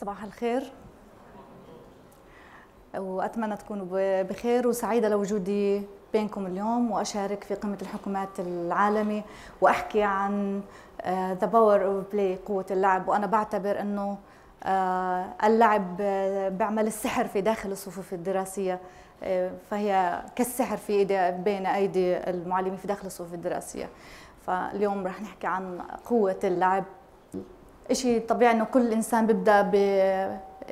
صباح الخير وأتمنى تكونوا بخير وسعيدة لوجودي بينكم اليوم وأشارك في قمة الحكومات العالمي وأحكي عن ذا باور اوف بلاي قوة اللعب وأنا بعتبر أنه آه، اللعب بيعمل السحر في داخل الصفوف الدراسية آه، فهي كالسحر في إيدي بين أيدي المعلمين في داخل الصفوف الدراسية فاليوم رح نحكي عن قوة اللعب شيء طبيعي انه كل انسان بيبدا ب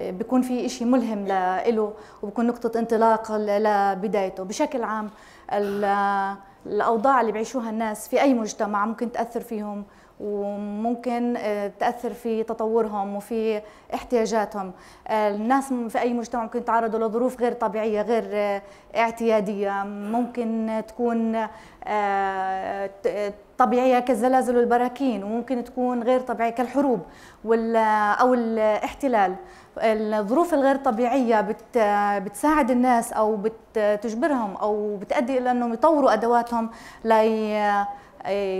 بيكون في شيء ملهم له وبكون نقطة انطلاق لبدايته بشكل عام الأوضاع اللي بيعيشوها الناس في أي مجتمع ممكن تأثر فيهم وممكن آه، تأثر في تطورهم وفي احتياجاتهم الناس في أي مجتمع ممكن يتعرضوا لظروف غير طبيعية غير آه، اعتيادية ممكن تكون آه، طبيعيه كالزلازل والبراكين وممكن تكون غير طبيعيه كالحروب او الاحتلال الظروف الغير طبيعيه بتساعد الناس او بتجبرهم او بتؤدي الى انهم يطوروا ادواتهم لي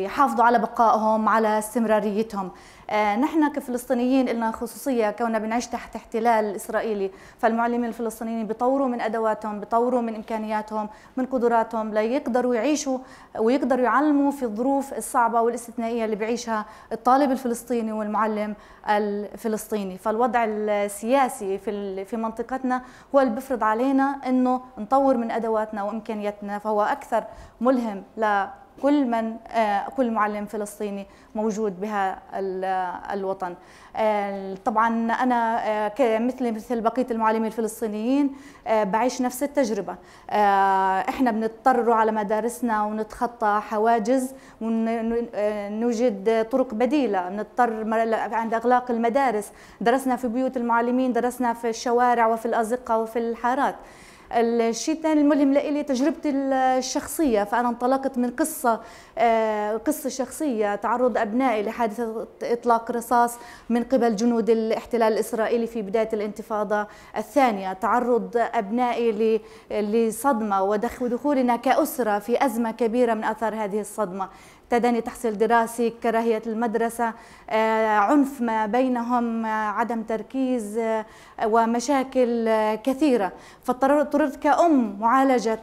يحافظوا على بقائهم على استمراريتهم آه، نحن كفلسطينيين لنا خصوصية كوننا بنعيش تحت احتلال إسرائيلي فالمعلمين الفلسطينيين بيطوروا من أدواتهم بيطوروا من إمكانياتهم من قدراتهم ليقدروا يعيشوا ويقدروا يعلموا في الظروف الصعبة والاستثنائية اللي بيعيشها الطالب الفلسطيني والمعلم الفلسطيني فالوضع السياسي في في منطقتنا هو اللي بفرض علينا أنه نطور من أدواتنا وإمكانياتنا فهو أكثر ملهم ل كل من آه، كل معلم فلسطيني موجود بها آه، الوطن آه، طبعا انا مثل مثل بقيه المعلمين الفلسطينيين بعيش نفس التجربه احنا بنضطر على مدارسنا ونتخطى حواجز ونوجد طرق بديله بنضطر عند اغلاق المدارس درسنا في بيوت المعلمين درسنا في الشوارع وفي الازقه وفي الحارات الشيء الثاني الملهم لإلي تجربتي الشخصية فأنا انطلقت من قصة آه، قصة شخصية تعرض أبنائي لحادثة إطلاق رصاص من قبل جنود الاحتلال الإسرائيلي في بداية الانتفاضة الثانية تعرض أبنائي لصدمة ودخولنا كأسرة في أزمة كبيرة من أثر هذه الصدمة تدني تحصيل دراسي كراهية المدرسة آه، عنف ما بينهم آه، عدم تركيز آه، ومشاكل كثيرة فاضطررت كأم معالجة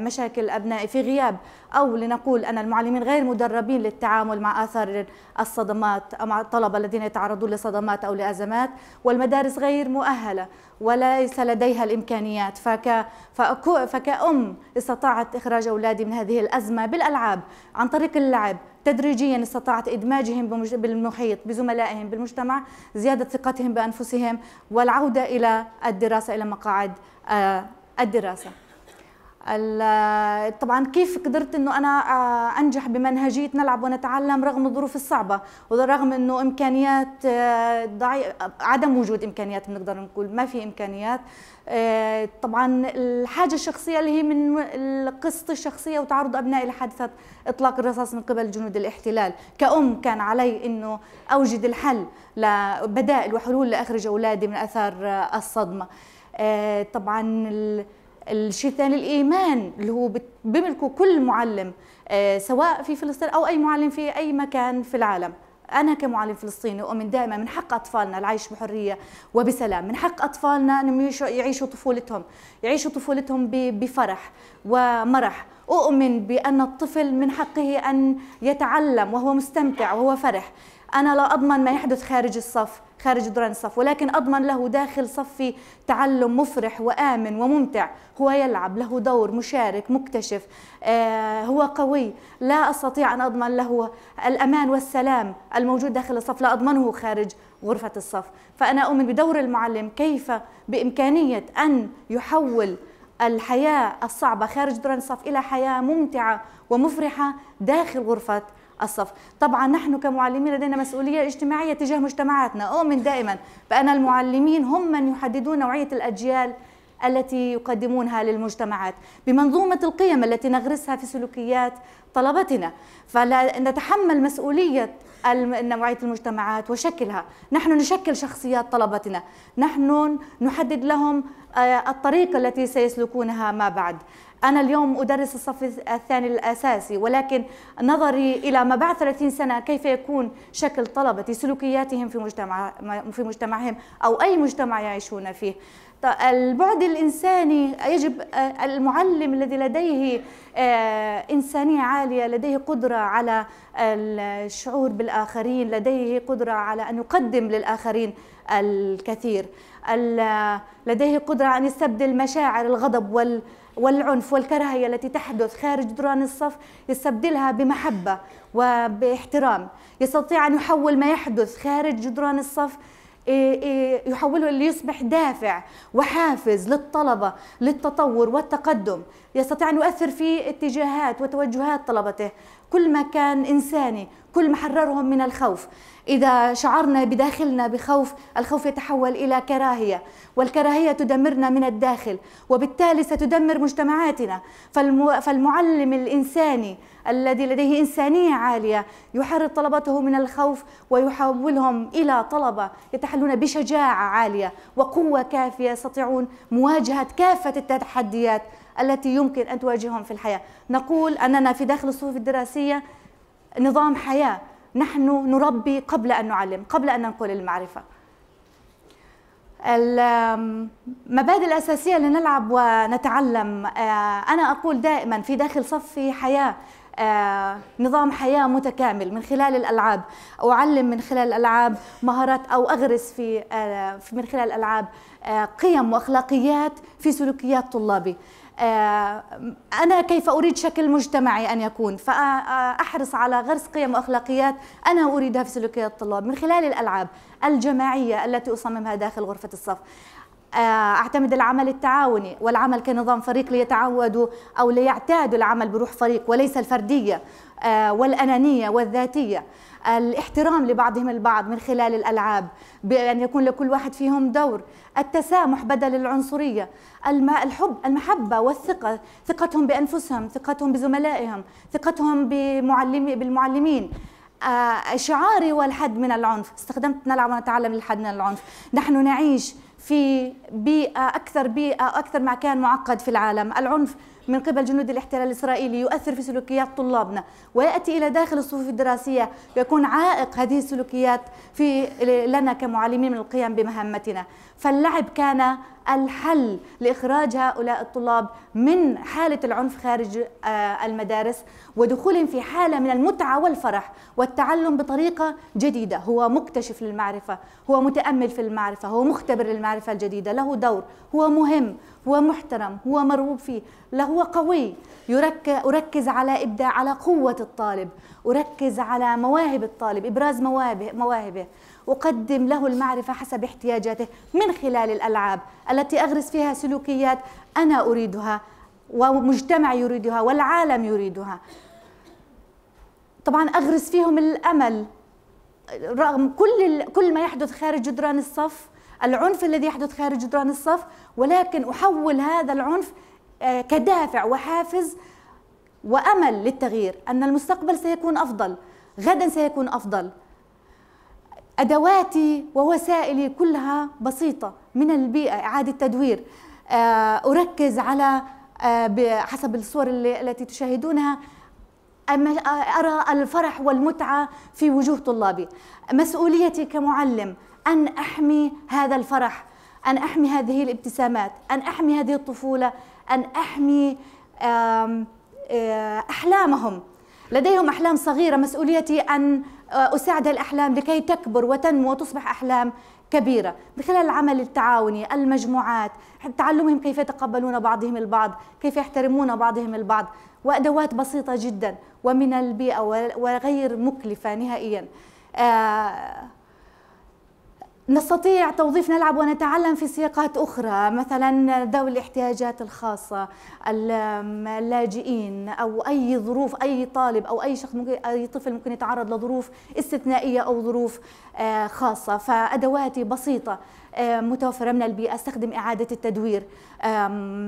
مشاكل أبنائي في غياب أو لنقول أن المعلمين غير مدربين للتعامل مع آثار الصدمات أو مع الطلبة الذين يتعرضون لصدمات أو لأزمات والمدارس غير مؤهلة وليس لديها الامكانيات فك فأكو فكأم استطاعت اخراج اولادي من هذه الازمه بالالعاب عن طريق اللعب تدريجيا استطاعت ادماجهم بالمحيط بزملائهم بالمجتمع زياده ثقتهم بانفسهم والعوده الى الدراسه الى مقاعد آه، الدراسه طبعا كيف قدرت انه انا آه، انجح بمنهجيه نلعب ونتعلم رغم الظروف الصعبه ورغم انه امكانيات آه، ضعيف عدم وجود امكانيات بنقدر نقول ما في امكانيات آه، طبعا الحاجه الشخصيه اللي هي من قصتي الشخصيه وتعرض ابنائي لحادثه اطلاق الرصاص من قبل جنود الاحتلال كأم كان علي انه اوجد الحل لبدائل وحلول لاخرج اولادي من اثار الصدمه طبعا الشيء الثاني الايمان اللي هو بيملكه كل معلم آه، سواء في فلسطين او اي معلم في اي مكان في العالم أنا كمعلم فلسطيني أؤمن دائما من حق أطفالنا العيش بحرية وبسلام من حق أطفالنا أنهم يعيشوا طفولتهم يعيشوا طفولتهم بفرح ومرح أؤمن بأن الطفل من حقه أن يتعلم وهو مستمتع وهو فرح أنا لا أضمن ما يحدث خارج الصف خارج دوران الصف ولكن أضمن له داخل صفي تعلم مفرح وآمن وممتع هو يلعب له دور مشارك مكتشف آه هو قوي لا أستطيع أن أضمن له الأمان والسلام الموجود داخل الصف لا أضمنه خارج غرفة الصف فأنا أؤمن بدور المعلم كيف بإمكانية أن يحول الحياة الصعبة خارج دوران الصف إلى حياة ممتعة ومفرحة داخل غرفة الصف طبعا نحن كمعلمين لدينا مسؤولية اجتماعية تجاه مجتمعاتنا أؤمن دائما بأن المعلمين هم من يحددون نوعية الأجيال التي يقدمونها للمجتمعات بمنظومة القيم التي نغرسها في سلوكيات طلبتنا فنتحمل مسؤولية نوعية المجتمعات وشكلها نحن نشكل شخصيات طلبتنا نحن نحدد لهم آه، الطريقة التي سيسلكونها ما بعد أنا اليوم أدرس الصف الثاني الأساسي ولكن نظري إلى ما بعد 30 سنة كيف يكون شكل طلبتي سلوكياتهم في, مجتمع في مجتمعهم أو أي مجتمع يعيشون فيه البعد الإنساني يجب آه، المعلم الذي لديه آه، إنسانية عالية لديه قدرة على الشعور بالآخرين لديه قدرة على أن يقدم للآخرين الكثير لديه قدرة أن يستبدل مشاعر الغضب والعنف والكراهية التي تحدث خارج جدران الصف يستبدلها بمحبة وباحترام يستطيع أن يحول ما يحدث خارج جدران الصف إيه، إيه، يحوله ليصبح دافع وحافز للطلبة للتطور والتقدم يستطيع أن يؤثر في اتجاهات وتوجهات طلبته كل ما كان إنساني كل ما حررهم من الخوف إذا شعرنا بداخلنا بخوف الخوف يتحول إلى كراهية والكراهية تدمرنا من الداخل وبالتالي ستدمر مجتمعاتنا فالمعلم الإنساني الذي لديه إنسانية عالية يحرر طلبته من الخوف ويحولهم إلى طلبة يتحلون بشجاعة عالية وقوة كافية يستطيعون مواجهة كافة التحديات التي يمكن أن تواجههم في الحياة نقول أننا في داخل الصفوف الدراسية نظام حياة نحن نربي قبل أن نعلم قبل أن ننقل المعرفة المبادئ الأساسية لنلعب ونتعلم آه، أنا أقول دائما في داخل صفي حياة آه، نظام حياة متكامل من خلال الألعاب أعلم من خلال الألعاب مهارات أو أغرس في آه، من خلال الألعاب قيم وأخلاقيات في سلوكيات طلابي آه، أنا كيف أريد شكل مجتمعي أن يكون فأحرص على غرس قيم وأخلاقيات أنا أريدها في سلوكيات الطلاب من خلال الألعاب الجماعية التي أصممها داخل غرفة الصف آه، أعتمد العمل التعاوني والعمل كنظام فريق ليتعودوا أو ليعتادوا العمل بروح فريق وليس الفردية آه، والأنانية والذاتية آه، الاحترام لبعضهم البعض من خلال الألعاب بأن يكون لكل واحد فيهم دور التسامح بدل العنصرية الحب المحبة والثقة ثقتهم بأنفسهم ثقتهم بزملائهم ثقتهم بالمعلمين شعاري والحد من العنف استخدمت نلعب ونتعلم للحد من العنف نحن نعيش في بيئة أكثر بيئة أكثر مكان معقد في العالم العنف من قبل جنود الاحتلال الإسرائيلي يؤثر في سلوكيات طلابنا ويأتي إلى داخل الصفوف الدراسية ويكون عائق هذه السلوكيات في لنا كمعلمين من القيام بمهمتنا فاللعب كان الحل لإخراج هؤلاء الطلاب من حالة العنف خارج آه، المدارس ودخولهم في حالة من المتعة والفرح والتعلم بطريقة جديدة هو مكتشف للمعرفة هو متأمل في المعرفة هو مختبر للمعرفة الجديدة له دور هو مهم هو محترم هو مرغوب فيه له هو قوي أركز على إبداع على قوة الطالب أركز على مواهب الطالب إبراز مواهبه, مواهبه. أقدم له المعرفة حسب احتياجاته من خلال الألعاب التي أغرس فيها سلوكيات أنا أريدها ومجتمع يريدها والعالم يريدها طبعا أغرس فيهم الأمل رغم كل كل ما يحدث خارج جدران الصف العنف الذي يحدث خارج جدران الصف ولكن أحول هذا العنف آه، كدافع وحافز وامل للتغيير ان المستقبل سيكون افضل غدا سيكون افضل أدواتي ووسائلي كلها بسيطة من البيئة إعادة تدوير آه، أركز على آه، حسب الصور اللي التي تشاهدونها آه، أرى الفرح والمتعة في وجوه طلابي مسؤوليتي كمعلم أن أحمي هذا الفرح أن أحمي هذه الابتسامات أن أحمي هذه الطفولة أن أحمي أحلامهم لديهم أحلام صغيرة مسؤوليتي أن آه، أساعد الأحلام لكي تكبر وتنمو وتصبح أحلام كبيرة من خلال العمل التعاوني المجموعات تعلمهم كيف يتقبلون بعضهم البعض كيف يحترمون بعضهم البعض وأدوات بسيطة جدا ومن البيئة وغير مكلفة نهائيا آه نستطيع توظيف نلعب ونتعلم في سياقات أخرى مثلا ذوي الاحتياجات الخاصة اللاجئين أو أي ظروف أي طالب أو أي شخص ممكن أي طفل ممكن يتعرض لظروف استثنائية أو ظروف آه، خاصة فأدواتي بسيطة آه، متوفرة من البيئة استخدم إعادة التدوير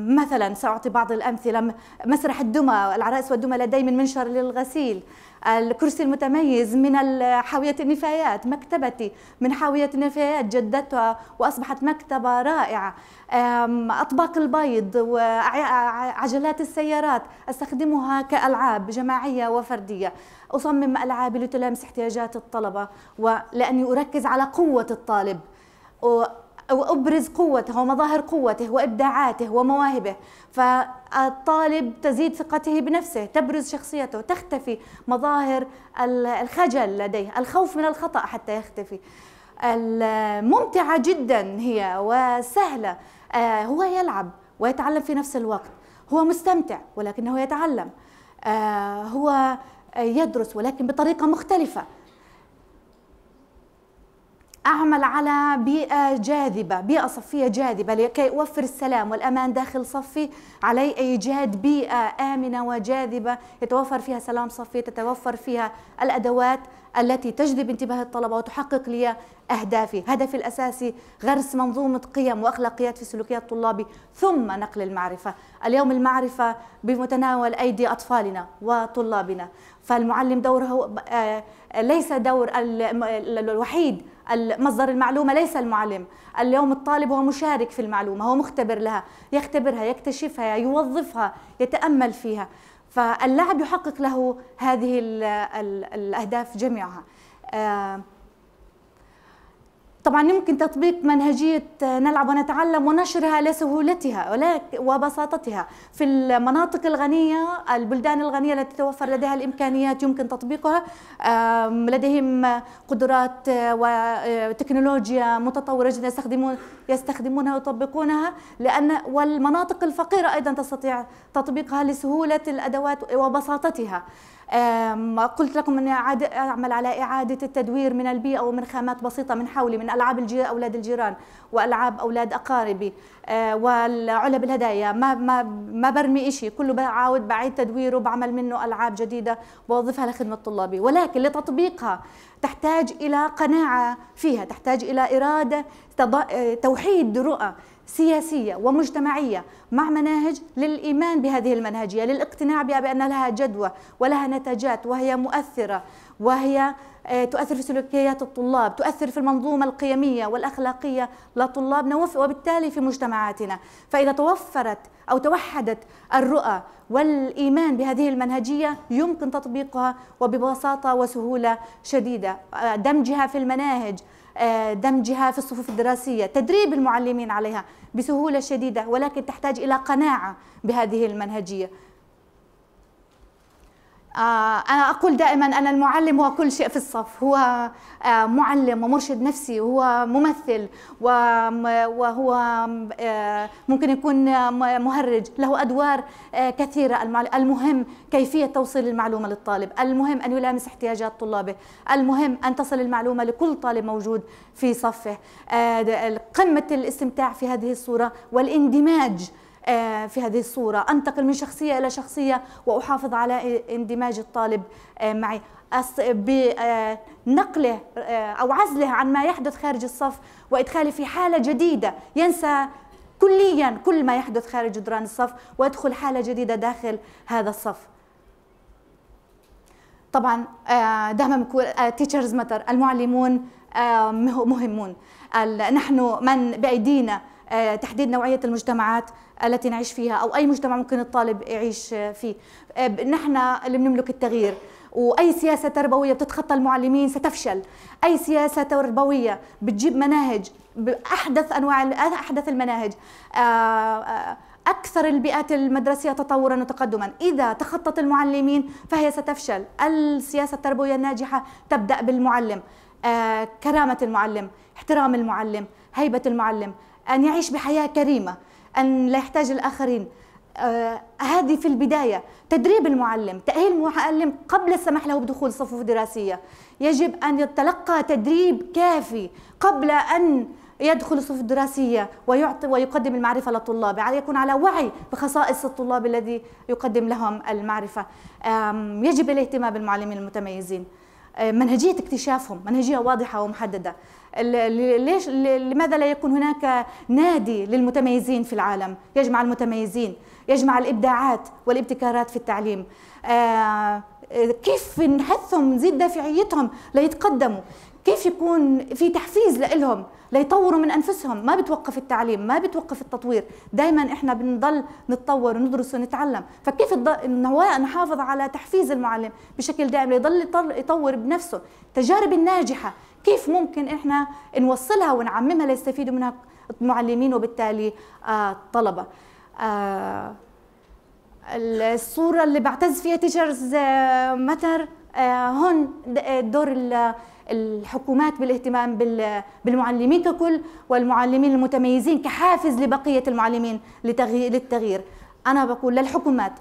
مثلا سأعطي بعض الأمثلة مسرح الدمى العرائس والدمى لدي من منشر للغسيل الكرسي المتميز من حاوية النفايات مكتبتي من حاوية النفايات جددتها وأصبحت مكتبة رائعة أطباق البيض وعجلات السيارات أستخدمها كألعاب جماعية وفردية أصمم ألعابي لتلامس احتياجات الطلبة ولأني أركز على قوة الطالب وأبرز قوته ومظاهر قوته وإبداعاته ومواهبه فالطالب تزيد ثقته بنفسه تبرز شخصيته تختفي مظاهر الخجل لديه الخوف من الخطأ حتى يختفي الممتعة جدا هي وسهلة آه، هو يلعب ويتعلم في نفس الوقت هو مستمتع ولكنه يتعلم آه، هو يدرس ولكن بطريقة مختلفة أعمل على بيئة جاذبة بيئة صفية جاذبة لكي أوفر السلام والأمان داخل صفي علي إيجاد بيئة آمنة وجاذبة يتوفر فيها سلام صفي تتوفر فيها الأدوات التي تجذب انتباه الطلبة وتحقق لي أهدافي هدفي الأساسي غرس منظومة قيم وأخلاقيات في سلوكيات طلابي ثم نقل المعرفة اليوم المعرفة بمتناول أيدي أطفالنا وطلابنا فالمعلم دوره آه، ليس دور الوحيد مصدر المعلومة ليس المعلم اليوم الطالب هو مشارك في المعلومة هو مختبر لها يختبرها يكتشفها يوظفها يتأمل فيها فاللاعب يحقق له هذه الأهداف جميعها آه، طبعا يمكن تطبيق منهجية آه، نلعب ونتعلم ونشرها لسهولتها وبساطتها في المناطق الغنية البلدان الغنية التي تتوفر لديها الإمكانيات يمكن تطبيقها لديهم قدرات آه، وتكنولوجيا آه، متطورة جدا يستخدمون يستخدمونها ويطبقونها لأن والمناطق الفقيرة أيضا تستطيع تطبيقها لسهولة الأدوات وبساطتها قلت لكم أني أعمل على إعادة التدوير من البيئة ومن خامات بسيطة من حولي من ألعاب أولاد الجيران وألعاب أولاد أقاربي آه، والعلب الهدايا ما ما ما برمي شيء كله بعاود بعيد تدويره بعمل منه ألعاب جديدة بوظفها لخدمة طلابي ولكن لتطبيقها تحتاج إلى قناعة فيها تحتاج إلى إرادة آه، توحيد رؤى سياسية ومجتمعية مع مناهج للإيمان بهذه المنهجية للاقتناع بها بأن لها جدوى ولها نتاجات وهي مؤثرة وهي آه، تؤثر في سلوكيات الطلاب تؤثر في المنظومة القيمية والأخلاقية لطلابنا وبالتالي في مجتمعاتنا فإذا توفرت أو توحدت الرؤى والإيمان بهذه المنهجية يمكن تطبيقها وببساطة وسهولة شديدة آه، دمجها في المناهج آه، دمجها في الصفوف الدراسية تدريب المعلمين عليها بسهولة شديدة ولكن تحتاج إلى قناعة بهذه المنهجية آه، أنا أقول دائما أن المعلم هو كل شيء في الصف هو آه، معلم ومرشد نفسي وهو ممثل آه، وهو ممكن يكون مهرج له أدوار كثيرة المهم كيفية توصيل المعلومة للطالب المهم أن يلامس احتياجات طلابه المهم أن تصل المعلومة لكل طالب موجود في صفه قمة الاستمتاع في هذه الصورة والاندماج آه، في هذه الصورة أنتقل من شخصية إلى شخصية وأحافظ على اندماج الطالب آه، معي بنقله آه، أو عزله عن ما يحدث خارج الصف وإدخاله في حالة جديدة ينسى كليا كل ما يحدث خارج جدران الصف ويدخل حالة جديدة داخل هذا الصف طبعا دائما بقول تيتشرز ماتر المعلمون مهمون نحن من بايدينا آه، تحديد نوعية المجتمعات التي نعيش فيها أو أي مجتمع ممكن الطالب يعيش آه، فيه آه، نحن اللي بنملك التغيير واي سياسه تربويه بتتخطى المعلمين ستفشل اي سياسه تربويه بتجيب مناهج باحدث انواع احدث المناهج اكثر البيئات المدرسيه تطورا وتقدما اذا تخطت المعلمين فهي ستفشل السياسه التربويه الناجحه تبدا بالمعلم كرامه المعلم احترام المعلم هيبه المعلم أن يعيش بحياة كريمة أن لا يحتاج الآخرين آه، هذه في البداية تدريب المعلم تأهيل المعلم قبل السماح له بدخول صفوف دراسية يجب أن يتلقى تدريب كافي قبل أن يدخل الصفوف الدراسية ويعطي ويقدم المعرفة للطلاب يعني يكون على وعي بخصائص الطلاب الذي يقدم لهم المعرفة يجب الاهتمام بالمعلمين المتميزين آه، منهجية اكتشافهم منهجية واضحة ومحددة ليش لماذا لا يكون هناك نادي للمتميزين في العالم يجمع المتميزين يجمع الإبداعات والابتكارات في التعليم آه، كيف نحثهم نزيد دافعيتهم ليتقدموا كيف يكون في تحفيز لهم ليطوروا من انفسهم ما بتوقف التعليم ما بتوقف التطوير دائما احنا بنضل نتطور وندرس ونتعلم فكيف نحافظ على تحفيز المعلم بشكل دائم ليضل يطور بنفسه التجارب الناجحه كيف ممكن احنا نوصلها ونعممها ليستفيدوا منها المعلمين وبالتالي الطلبه آه، آه، الصوره اللي بعتز فيها تيشرز متر آه، هون دور الحكومات بالاهتمام بالمعلمين ككل والمعلمين المتميزين كحافز لبقية المعلمين للتغيير أنا بقول للحكومات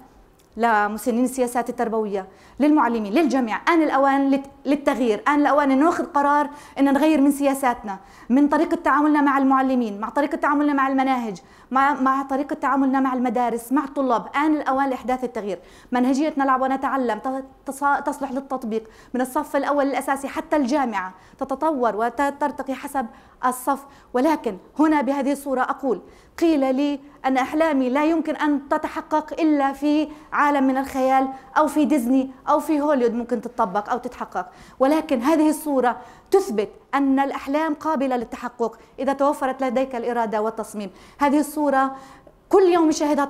لمسنين السياسات التربويه للمعلمين للجميع ان الاوان للتغيير ان الاوان ان ناخذ قرار ان نغير من سياساتنا من طريقه تعاملنا مع المعلمين مع طريقه تعاملنا مع المناهج مع مع طريقه تعاملنا مع المدارس مع الطلاب ان الاوان لاحداث التغيير منهجيه نلعب ونتعلم تصلح للتطبيق من الصف الاول الاساسي حتى الجامعه تتطور وترتقي حسب الصف ولكن هنا بهذه الصوره اقول قيل لي أن أحلامي لا يمكن أن تتحقق إلا في عالم من الخيال أو في ديزني أو في هوليود ممكن تتطبق أو تتحقق ولكن هذه الصورة تثبت أن الأحلام قابلة للتحقق إذا توفرت لديك الإرادة والتصميم هذه الصورة كل يوم يشاهدها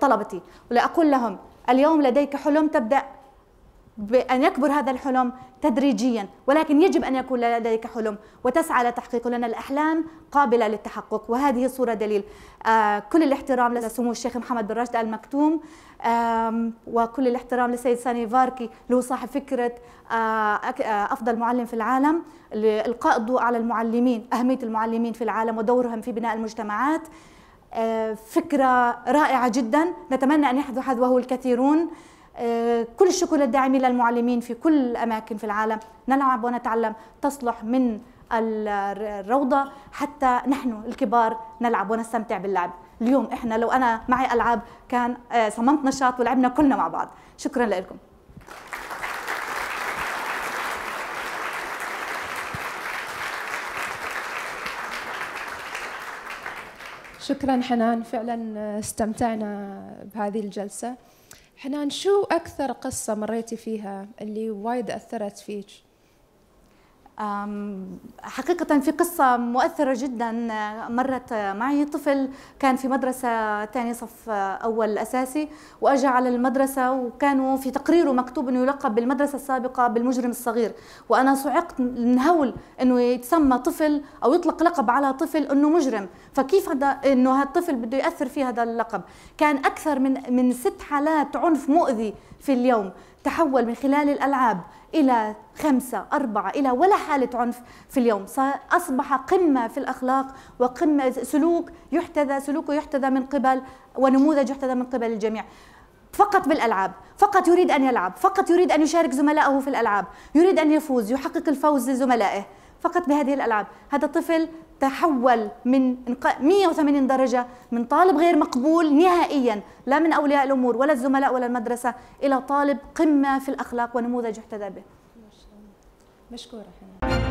طلبتي ولا أقول لهم اليوم لديك حلم تبدأ بأن يكبر هذا الحلم تدريجيا ولكن يجب أن يكون لديك حلم وتسعى لتحقيقه لأن الأحلام قابلة للتحقق وهذه الصورة دليل آه، كل الاحترام لسمو الشيخ محمد بن راشد آل مكتوم وكل الاحترام للسيد ساني فاركي اللي هو صاحب فكرة آه، آه، أفضل معلم في العالم لإلقاء الضوء على المعلمين أهمية المعلمين في العالم ودورهم في بناء المجتمعات فكرة رائعة جدا نتمنى أن يحذو حذوه الكثيرون آه، كل الشكر للداعمين للمعلمين في كل الأماكن في العالم نلعب ونتعلم تصلح من الروضة حتى نحن الكبار نلعب ونستمتع باللعب اليوم إحنا لو أنا معي ألعاب كان آه، صممت نشاط ولعبنا كلنا مع بعض شكرا لكم شكرا حنان فعلا آه، استمتعنا بهذه الجلسه حنان شو أكثر قصة مريتي فيها اللي وايد أثرت فيك؟ حقيقة في قصة مؤثرة جدا مرت معي طفل كان في مدرسة ثاني صف أول أساسي وأجى على المدرسة وكانوا في تقريره مكتوب أنه يلقب بالمدرسة السابقة بالمجرم الصغير وأنا صعقت من هول أنه يتسمى طفل أو يطلق لقب على طفل أنه مجرم فكيف هذا أنه هالطفل بده يأثر في هذا اللقب كان أكثر من, من ست حالات عنف مؤذي في اليوم تحول من خلال الألعاب إلى خمسة أربعة إلى ولا حالة عنف في اليوم أصبح قمة في الأخلاق وقمة سلوك يحتذى سلوكه يحتذى من قبل ونموذج يحتذى من قبل الجميع فقط بالالعاب، فقط يريد ان يلعب، فقط يريد ان يشارك زملائه في الالعاب، يريد ان يفوز، يحقق الفوز لزملائه، فقط بهذه الالعاب، هذا الطفل تحول من 180 درجة من طالب غير مقبول نهائيا لا من أولياء الأمور ولا الزملاء ولا المدرسة إلى طالب قمة في الأخلاق ونموذج يحتذى به مشكورة